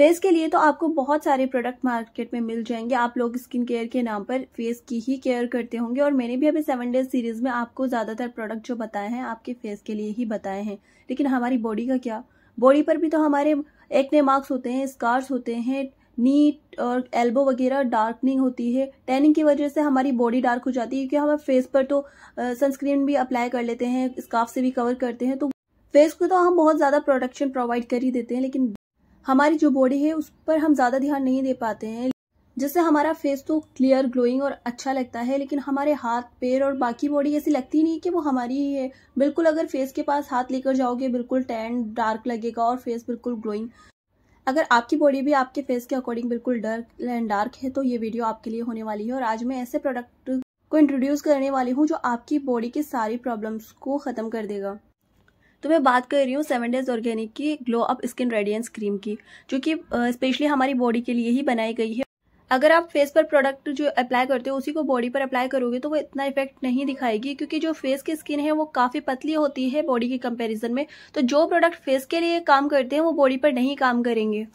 face के लिए तो आपको बहुत सारे प्रोडक्ट मार्केट में मिल जाएंगे आप लोग स्किन केयर के नाम पर फेस की ही केयर करते होंगे और मैंने भी अभी सेवन डेज सीरीज में आपको ज़्यादातर प्रोडक्ट जो बताए हैं आपके फेस के लिए ही बताए हैं लेकिन हमारी बॉडी का क्या बॉडी पर भी तो हमारे एक्ने मार्क्स होते हैं स्कार्स होते हैं नीट और एल्बो वगैरह डार्कनिंग होती है टैनिंग की वजह से हमारी बॉडी डार्क हो जाती है क्योंकि हम फेस पर तो सनस्क्रीन भी अप्लाई कर लेते हैं स्कार्फ से भी कवर करते हैं तो फेस को तो हम बहुत ज़्यादा प्रोटेक्शन प्रोवाइड कर ही देते हैं लेकिन हमारी जो बॉडी है उस पर हम ज़्यादा ध्यान नहीं दे पाते हैं जिससे हमारा फेस तो क्लियर ग्लोइंग और अच्छा लगता है लेकिन हमारे हाथ पैर और बाकी बॉडी ऐसी लगती नहीं कि वो हमारी ही है बिल्कुल अगर फेस के पास हाथ लेकर जाओगे बिल्कुल टैन डार्क लगेगा और फेस बिल्कुल ग्लोइंग अगर आपकी बॉडी भी आपके फेस के अकॉर्डिंग बिल्कुल डार्क एंड डार्क है तो ये वीडियो आपके लिए होने वाली है और आज मैं ऐसे प्रोडक्ट को इंट्रोड्यूस करने वाली हूँ जो आपकी बॉडी के सारी प्रॉब्लम्स को ख़त्म कर देगा तो मैं बात कर रही हूँ सेवन डेज ऑर्गेनिक की glow up skin radiance cream की जो कि स्पेशली हमारी बॉडी के लिए ही बनाई गई है अगर आप फेस पर प्रोडक्ट जो अप्लाई करते हो उसी को बॉडी पर अप्लाई करोगे तो वो इतना इफेक्ट नहीं दिखाएगी क्योंकि जो फेस की स्किन है वो काफ़ी पतली होती है बॉडी के कंपैरिजन में तो जो प्रोडक्ट फेस के लिए काम करते हैं वो बॉडी पर नहीं काम करेंगे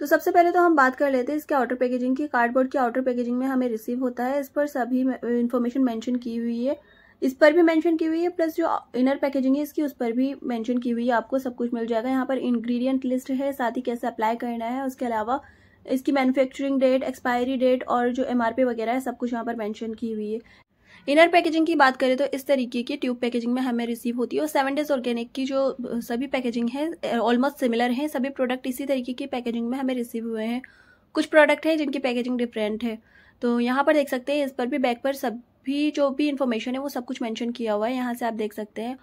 तो सबसे पहले तो हम बात कर लेते हैं इसके आउटर पैकेजिंग की कार्डबोर्ड की आउटर पैकेजिंग में हमें रिसीव होता है इस पर सभी इन्फॉर्मेशन मेंशन की हुई है इस पर भी मेंशन की हुई है प्लस जो इनर पैकेजिंग है इसकी उस पर भी मेंशन की हुई है आपको सब कुछ मिल जाएगा यहाँ पर इंग्रेडिएंट लिस्ट है साथ ही कैसे अप्लाई करना है उसके अलावा इसकी मैन्युफैक्चरिंग डेट एक्सपायरी डेट और जो एमआरपी वगैरह है सब कुछ यहाँ पर मैंशन की हुई है इनर पैकेजिंग की बात करें तो इस तरीके की ट्यूब पैकेजिंग में हमें रिसीव होती है और सेवन डेज ऑर्गेनिक की जो सभी पैकेजिंग है ऑलमोस्ट सिमिलर है सभी प्रोडक्ट इसी तरीके की पैकेजिंग में हमें रिसीव हुए हैं कुछ प्रोडक्ट हैं जिनकी पैकेजिंग डिफरेंट है तो यहाँ पर देख सकते हैं इस पर भी बैक पर सब भी जो भी इन्फॉर्मेशन है वो सब कुछ मेंशन किया हुआ है यहाँ से आप देख सकते हैं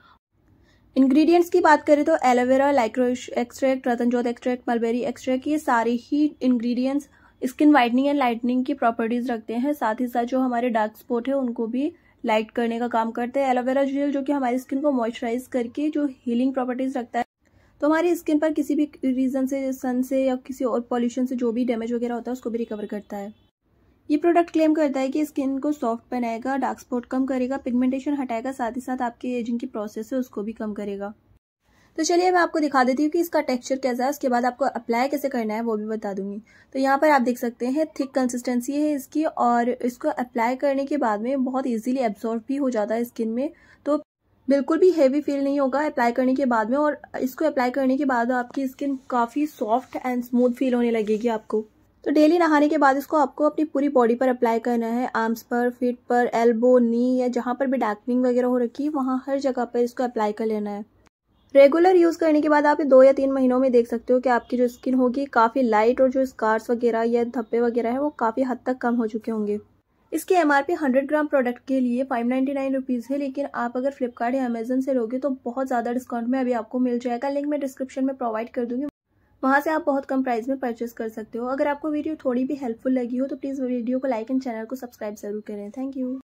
इंग्रेडिएंट्स की बात करें तो एलोवेरा लाइक्रो एक्सट्रैक्ट रतनजोत एक्सट्रैक्ट मलबेरी एक्सट्रैक्ट ये सारे ही ingredients skin whitening and lightening की प्रॉपर्टीज रखते हैं साथ ही साथ जो हमारे डार्क स्पॉट है उनको भी लाइट करने का काम करते हैं एलोवेरा जेल जो कि हमारी स्किन को मॉइस्चराइज करके जो हीलिंग प्रॉपर्टीज रखता है तो हमारी स्किन पर किसी भी रीजन से सन से या किसी और पॉल्यूशन से जो भी डैमेज वगैरह होता है उसको भी रिकवर करता है ये प्रोडक्ट क्लेम करता है कि स्किन को सॉफ्ट बनाएगा डार्क स्पॉट कम करेगा पिगमेंटेशन हटाएगा साथ ही साथ आपके एजिंग की प्रोसेस है उसको भी कम करेगा तो चलिए मैं आपको दिखा देती हूँ कि इसका टेक्सचर कैसा है उसके बाद आपको अप्लाई कैसे करना है वो भी बता दूंगी तो यहाँ पर आप देख सकते हैं थिक कंसिस्टेंसी है इसकी और इसको अप्लाई करने के बाद में बहुत इजीली एब्जॉर्व भी हो जाता है स्किन में तो बिल्कुल भी हैवी फील नहीं होगा अप्लाई करने के बाद में और इसको अप्लाई करने के बाद आपकी स्किन काफ़ी सॉफ्ट एंड स्मूथ फील होने लगेगी आपको तो डेली नहाने के बाद इसको आपको अपनी पूरी बॉडी पर अप्लाई करना है आर्म्स पर फीट पर एल्बो नी या जहाँ पर भी डार्कनिंग वगैरह हो रखी है वहाँ हर जगह पर इसको अप्लाई कर लेना है रेगुलर यूज़ करने के बाद आप दो या तीन महीनों में देख सकते हो कि आपकी जो स्किन होगी काफ़ी लाइट और जो स्कार्स वगैरह या धब्बे वगैरह है वो काफ़ी हद तक कम हो चुके होंगे इसके एम आर ग्राम प्रोडक्ट के लिए फाइव नाइन्टी नाइन रुपीज़ है लेकिन आप अगर फ्लिपकार्ट या अमेजन से लोगे तो बहुत ज़्यादा डिस्काउंट में अभी आपको मिल जाएगा लिंक मैं डिस्क्रिप्शन में प्रोवाइड कर दूंगी वहाँ से आप बहुत कम प्राइस में परचेस कर सकते हो अगर आपको वीडियो थोड़ी भी हेल्पफुल लगी हो तो प्लीज़ वीडियो को लाइक एंड चैनल को सब्सक्राइब जरूर करें थैंक यू